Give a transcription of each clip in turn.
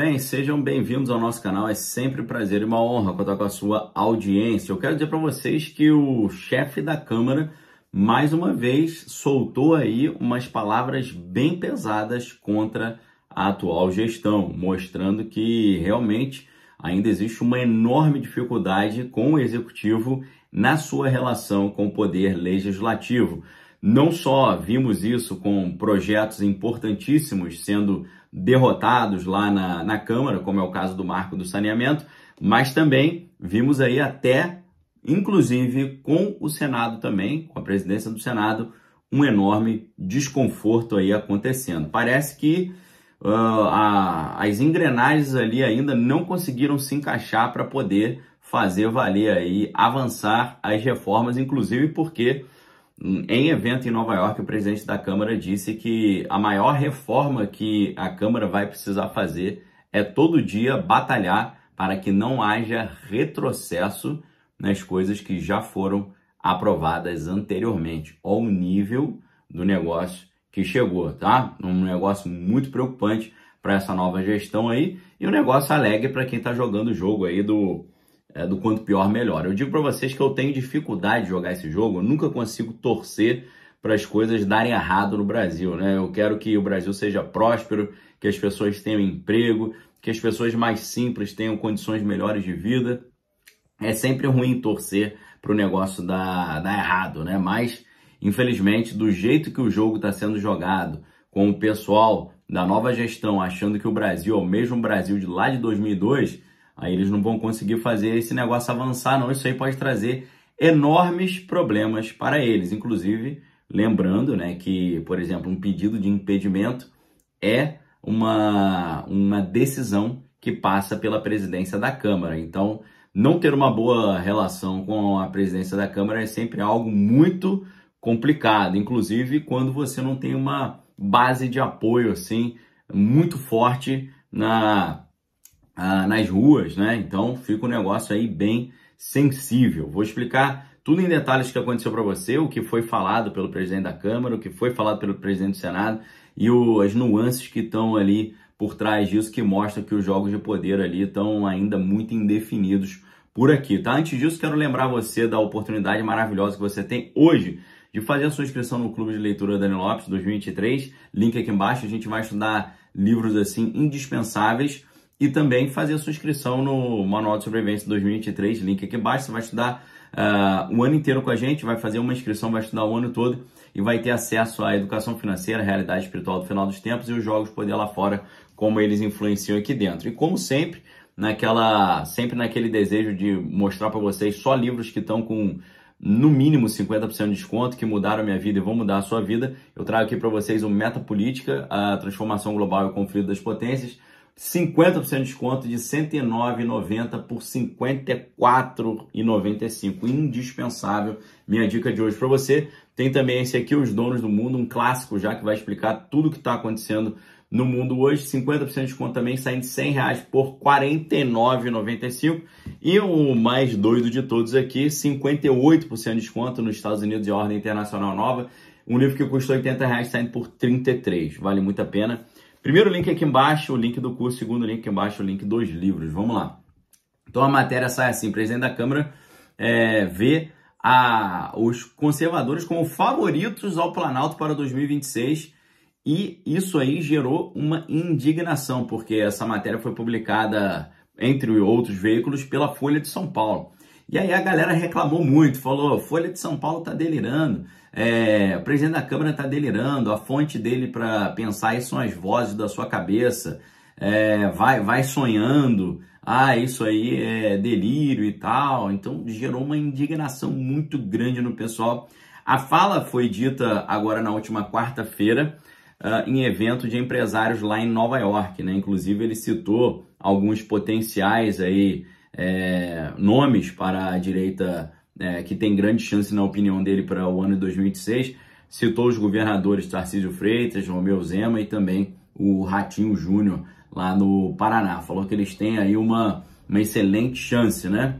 bem? Sejam bem-vindos ao nosso canal. É sempre um prazer e uma honra contar com a sua audiência. Eu quero dizer para vocês que o chefe da Câmara, mais uma vez, soltou aí umas palavras bem pesadas contra a atual gestão, mostrando que realmente ainda existe uma enorme dificuldade com o executivo na sua relação com o poder legislativo. Não só vimos isso com projetos importantíssimos sendo derrotados lá na, na Câmara, como é o caso do marco do saneamento, mas também vimos aí até, inclusive com o Senado também, com a presidência do Senado, um enorme desconforto aí acontecendo. Parece que uh, a, as engrenagens ali ainda não conseguiram se encaixar para poder fazer valer aí, avançar as reformas, inclusive porque em evento em Nova York, o presidente da Câmara disse que a maior reforma que a Câmara vai precisar fazer é todo dia batalhar para que não haja retrocesso nas coisas que já foram aprovadas anteriormente. Olha o nível do negócio que chegou, tá? Um negócio muito preocupante para essa nova gestão aí e um negócio alegre para quem está jogando o jogo aí do é, do quanto pior, melhor. Eu digo para vocês que eu tenho dificuldade de jogar esse jogo, eu nunca consigo torcer para as coisas darem errado no Brasil, né? Eu quero que o Brasil seja próspero, que as pessoas tenham emprego, que as pessoas mais simples tenham condições melhores de vida. É sempre ruim torcer para o negócio dar, dar errado, né? Mas, infelizmente, do jeito que o jogo está sendo jogado, com o pessoal da nova gestão achando que o Brasil é o mesmo Brasil de lá de 2002, Aí eles não vão conseguir fazer esse negócio avançar, não. Isso aí pode trazer enormes problemas para eles. Inclusive, lembrando né, que, por exemplo, um pedido de impedimento é uma, uma decisão que passa pela presidência da Câmara. Então, não ter uma boa relação com a presidência da Câmara é sempre algo muito complicado, inclusive quando você não tem uma base de apoio assim muito forte na ah, nas ruas, né? Então fica um negócio aí bem sensível. Vou explicar tudo em detalhes o que aconteceu para você, o que foi falado pelo presidente da Câmara, o que foi falado pelo presidente do Senado e o, as nuances que estão ali por trás disso que mostra que os jogos de poder ali estão ainda muito indefinidos por aqui, tá? Antes disso, quero lembrar você da oportunidade maravilhosa que você tem hoje de fazer a sua inscrição no Clube de Leitura Dani Lopes 2023. Link aqui embaixo, a gente vai estudar livros assim indispensáveis e também fazer a sua inscrição no Manual de Sobrevivência 2023, link aqui embaixo. Você vai estudar uh, ah, o ano inteiro com a gente, vai fazer uma inscrição, vai estudar o ano todo e vai ter acesso à educação financeira, à realidade espiritual do final dos tempos e os jogos poder lá fora, como eles influenciam aqui dentro. E como sempre, naquela sempre naquele desejo de mostrar para vocês só livros que estão com no mínimo 50% de desconto, que mudaram minha vida e vão mudar a sua vida. Eu trago aqui para vocês o Meta Política, a Transformação Global e o Conflito das Potências, 50% de desconto de R$ 109,90 por R$ 54,95. Indispensável. Minha dica de hoje para você. Tem também esse aqui, Os Donos do Mundo, um clássico já que vai explicar tudo o que está acontecendo no mundo hoje. 50% de desconto também, saindo de 100 reais por R$ 49,95. E o mais doido de todos aqui, 58% de desconto nos Estados Unidos de Ordem Internacional Nova. Um livro que custou 80 reais, saindo por 33. Vale muito a pena. Primeiro link aqui embaixo, o link do curso, segundo link aqui embaixo, o link dos livros. Vamos lá. Então a matéria sai assim: o presidente da Câmara é, vê a, os conservadores como favoritos ao Planalto para 2026. E isso aí gerou uma indignação, porque essa matéria foi publicada, entre outros veículos, pela Folha de São Paulo. E aí a galera reclamou muito, falou: Folha de São Paulo tá delirando. É, o presidente da Câmara está delirando, a fonte dele para pensar isso são as vozes da sua cabeça. É, vai, vai sonhando, ah, isso aí é delírio e tal. Então gerou uma indignação muito grande no pessoal. A fala foi dita agora na última quarta-feira uh, em evento de empresários lá em Nova York, né? Inclusive ele citou alguns potenciais aí é, nomes para a direita é, que tem grande chance, na opinião dele, para o ano de 2026. Citou os governadores Tarcísio Freitas, Romeu Zema e também o Ratinho Júnior lá no Paraná. Falou que eles têm aí uma, uma excelente chance, né?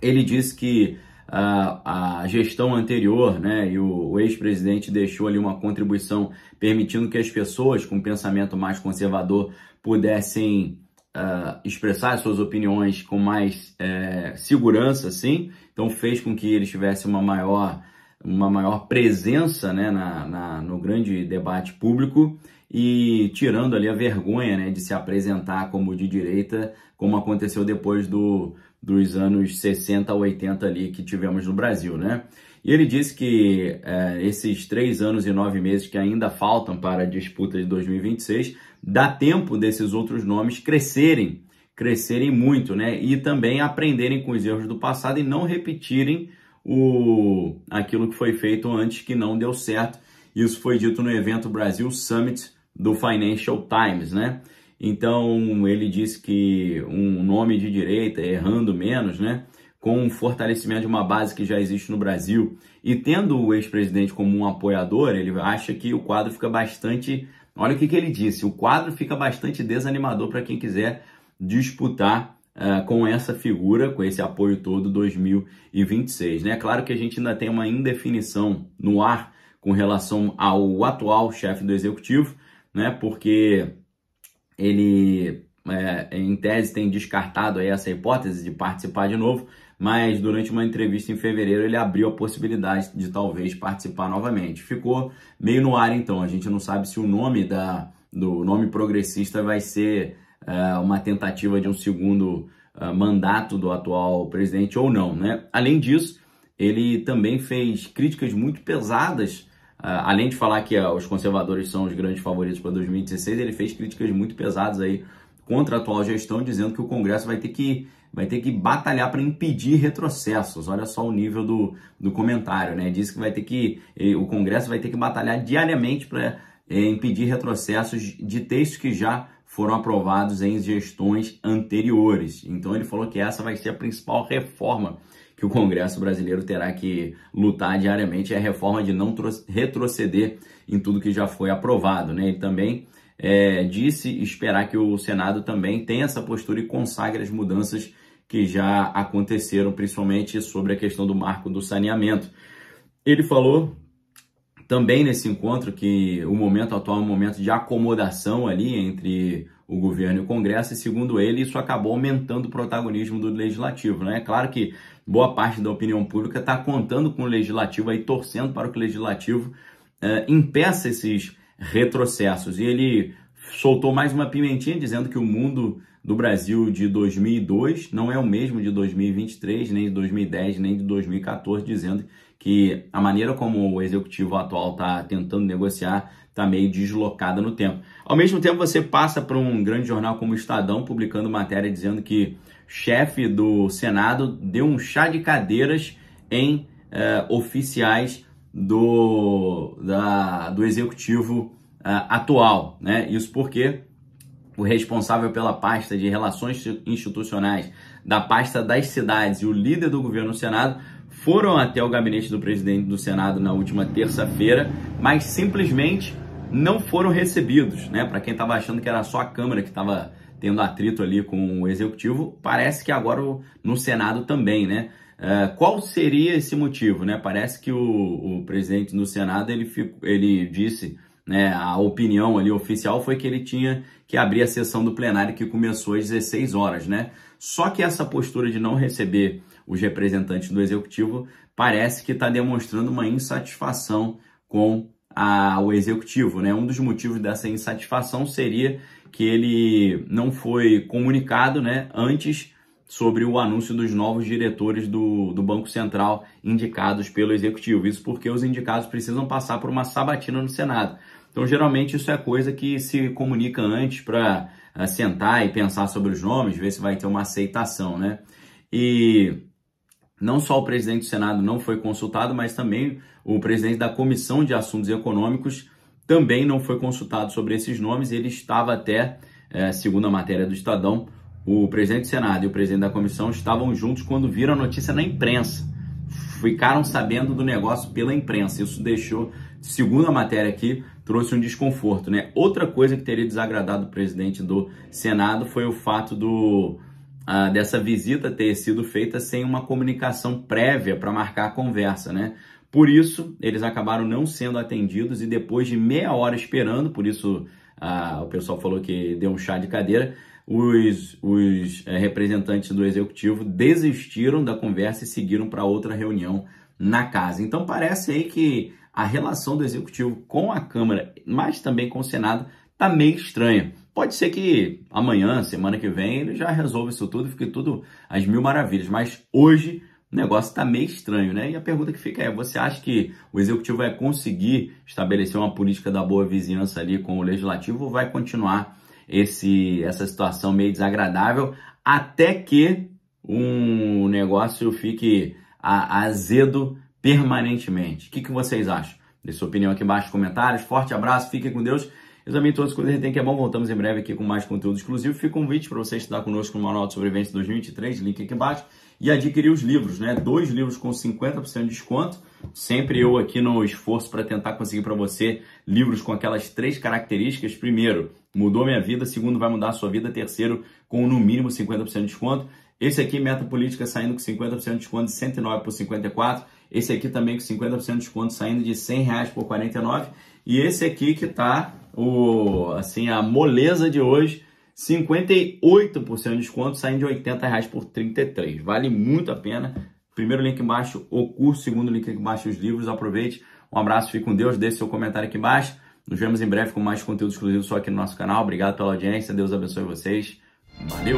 Ele disse que a, ah, a gestão anterior, né, e o, o ex-presidente deixou ali uma contribuição permitindo que as pessoas com pensamento mais conservador pudessem uh, expressar suas opiniões com mais é, segurança, assim. Então fez com que ele tivesse uma maior, uma maior presença né, na, na, no grande debate público e tirando ali a vergonha né, de se apresentar como de direita, como aconteceu depois do dos anos 60 a 80 ali que tivemos no Brasil, né? E ele disse que é, esses três anos e nove meses que ainda faltam para a disputa de 2026, dá tempo desses outros nomes crescerem, crescerem muito, né? E também aprenderem com os erros do passado e não repetirem o aquilo que foi feito antes que não deu certo. Isso foi dito no evento Brasil Summit do Financial Times, né? Então ele disse que um nome de direita, errando menos, né? Com o fortalecimento de uma base que já existe no Brasil e tendo o ex-presidente como um apoiador, ele acha que o quadro fica bastante. Olha o que, que ele disse: o quadro fica bastante desanimador para quem quiser disputar uh, com essa figura, com esse apoio todo 2026. Né? Claro que a gente ainda tem uma indefinição no ar com relação ao atual chefe do executivo, né? Porque ele, é, em tese, tem descartado essa hipótese de participar de novo, mas durante uma entrevista em fevereiro ele abriu a possibilidade de talvez participar novamente. Ficou meio no ar então, a gente não sabe se o nome da, do nome progressista vai ser é, uma tentativa de um segundo é, mandato do atual presidente ou não. Né? Além disso, ele também fez críticas muito pesadas ah, além de falar que ah, os conservadores são os grandes favoritos para 2016, ele fez críticas muito pesadas aí contra a atual gestão, dizendo que o Congresso vai ter que, vai ter que batalhar para impedir retrocessos. Olha só o nível do, do comentário, né? Diz que vai ter que. Eh, o Congresso vai ter que batalhar diariamente para eh, impedir retrocessos de textos que já foram aprovados em gestões anteriores. Então ele falou que essa vai ser a principal reforma que o Congresso brasileiro terá que lutar diariamente é a reforma de não retroceder em tudo que já foi aprovado. Né? Ele também é, disse esperar que o Senado também tenha essa postura e consagre as mudanças que já aconteceram, principalmente sobre a questão do marco do saneamento. Ele falou também nesse encontro que o momento atual é um momento de acomodação ali entre o governo e o Congresso, e segundo ele, isso acabou aumentando o protagonismo do legislativo. Né? É claro que boa parte da opinião pública está contando com o legislativo e torcendo para que o legislativo é, impeça esses retrocessos. E ele soltou mais uma pimentinha dizendo que o mundo do Brasil de 2002 não é o mesmo de 2023, nem de 2010, nem de 2014, dizendo que a maneira como o executivo atual está tentando negociar está meio deslocada no tempo. Ao mesmo tempo, você passa para um grande jornal como o Estadão publicando matéria dizendo que chefe do Senado deu um chá de cadeiras em eh, oficiais do, da, do executivo eh, atual. Né? Isso porque o responsável pela pasta de relações institucionais, da pasta das cidades e o líder do governo no Senado foram até o gabinete do presidente do Senado na última terça-feira, mas simplesmente não foram recebidos, né? Para quem estava achando que era só a Câmara que estava tendo atrito ali com o Executivo, parece que agora no Senado também, né? É, qual seria esse motivo, né? Parece que o, o presidente no Senado ele, ele disse, né? A opinião ali oficial foi que ele tinha que abrir a sessão do plenário que começou às 16 horas, né? Só que essa postura de não receber os representantes do executivo parece que está demonstrando uma insatisfação com ao executivo. Né? Um dos motivos dessa insatisfação seria que ele não foi comunicado né, antes sobre o anúncio dos novos diretores do, do Banco Central indicados pelo executivo. Isso porque os indicados precisam passar por uma sabatina no Senado. Então, geralmente, isso é coisa que se comunica antes para eh, sentar e pensar sobre os nomes, ver se vai ter uma aceitação, né? E não só o presidente do Senado não foi consultado, mas também o presidente da Comissão de Assuntos Econômicos também não foi consultado sobre esses nomes. Ele estava até, é, segundo a matéria do Estadão, o presidente do Senado e o presidente da comissão estavam juntos quando viram a notícia na imprensa. Ficaram sabendo do negócio pela imprensa. Isso deixou, segundo a matéria aqui, trouxe um desconforto. Né? Outra coisa que teria desagradado o presidente do Senado foi o fato do ah, dessa visita ter sido feita sem uma comunicação prévia para marcar a conversa, né? Por isso, eles acabaram não sendo atendidos e depois de meia hora esperando, por isso ah, o pessoal falou que deu um chá de cadeira, os, os é, representantes do executivo desistiram da conversa e seguiram para outra reunião na casa. Então parece aí que a relação do executivo com a Câmara, mas também com o Senado, tá meio estranha. Pode ser que amanhã, semana que vem, ele já resolva isso tudo, e fique tudo às mil maravilhas. Mas hoje o negócio está meio estranho, né? E a pergunta que fica é: você acha que o executivo vai conseguir estabelecer uma política da boa vizinhança ali com o legislativo ou vai continuar esse, essa situação meio desagradável até que um negócio fique azedo permanentemente? O que, que vocês acham? Deixe sua opinião aqui embaixo nos comentários. Forte abraço, fiquem com Deus. Eu todas as coisas tem que é bom. Voltamos em breve aqui com mais conteúdo exclusivo. Fica um convite para você estudar conosco no Manual de Sobrevivência 2023, link aqui embaixo, e adquirir os livros, né? Dois livros com 50% de desconto. Sempre eu aqui no esforço para tentar conseguir para você livros com aquelas três características. Primeiro, mudou minha vida. Segundo, vai mudar a sua vida. Terceiro, com no mínimo 50% de desconto. Esse aqui, Meta Política, saindo com 50% de desconto de 109 por 54. Esse aqui também com 50% de desconto, saindo de 100 reais por 49. E esse aqui que está o, assim, a moleza de hoje. 58% de desconto, saindo de 80 reais por 33. Vale muito a pena. Primeiro link embaixo, o curso. Segundo link aqui embaixo, os livros. Aproveite. Um abraço, fique com Deus. Deixe seu comentário aqui embaixo. Nos vemos em breve com mais conteúdo exclusivo só aqui no nosso canal. Obrigado pela audiência. Deus abençoe vocês. Valeu!